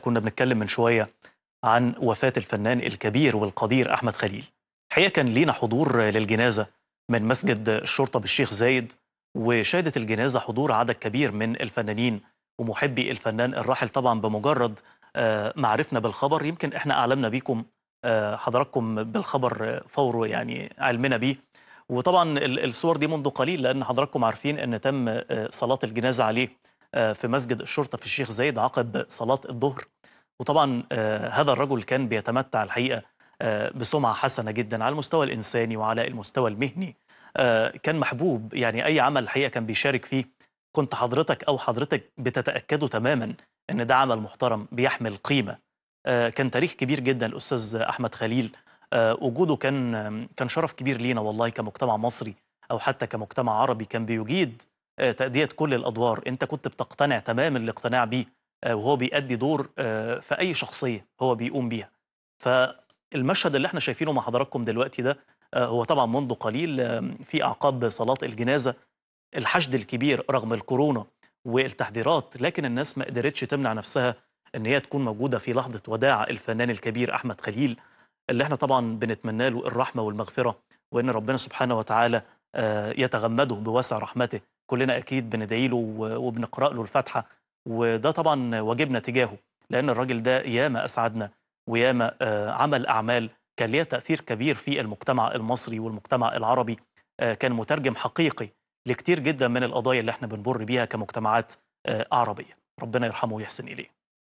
كنا بنتكلم من شوية عن وفاة الفنان الكبير والقدير أحمد خليل الحقيقة كان لينا حضور للجنازة من مسجد الشرطة بالشيخ زايد وشهدت الجنازة حضور عدد كبير من الفنانين ومحبي الفنان الراحل طبعا بمجرد آه، معرفنا بالخبر يمكن احنا أعلمنا بيكم آه، حضراتكم بالخبر فور يعني علمنا بيه وطبعا الصور دي منذ قليل لأن حضراتكم عارفين أن تم آه، صلاة الجنازة عليه آه، في مسجد الشرطة في الشيخ زايد عقب صلاة الظهر وطبعا آه، هذا الرجل كان بيتمتع الحقيقة آه، بسمعة حسنة جدا على المستوى الإنساني وعلى المستوى المهني كان محبوب يعني أي عمل الحقيقة كان بيشارك فيه كنت حضرتك أو حضرتك بتتأكدوا تماما أن ده عمل محترم بيحمل قيمة كان تاريخ كبير جدا الأستاذ أحمد خليل وجوده كان كان شرف كبير لينا والله كمجتمع مصري أو حتى كمجتمع عربي كان بيجيد آه، تأدية كل الأدوار أنت كنت بتقتنع تماما الاقتناع بيه آه، وهو بيأدي دور آه، في أي شخصية هو بيقوم بيها فالمشهد اللي احنا شايفينه مع حضراتكم دلوقتي ده هو طبعا منذ قليل في أعقاب صلاة الجنازة الحشد الكبير رغم الكورونا والتحذيرات لكن الناس ما قدرتش تمنع نفسها ان هي تكون موجوده في لحظه وداع الفنان الكبير احمد خليل اللي احنا طبعا بنتمنى له الرحمه والمغفره وان ربنا سبحانه وتعالى يتغمده بوسع رحمته كلنا اكيد بندعي له وبنقرا له الفاتحه وده طبعا واجبنا تجاهه لان الراجل ده ياما اسعدنا وياما آه، عمل اعمال كان ليها تاثير كبير في المجتمع المصري والمجتمع العربي آه، كان مترجم حقيقي لكتير جدا من القضايا اللي احنا بنمر بيها كمجتمعات آه، عربيه ربنا يرحمه ويحسن اليه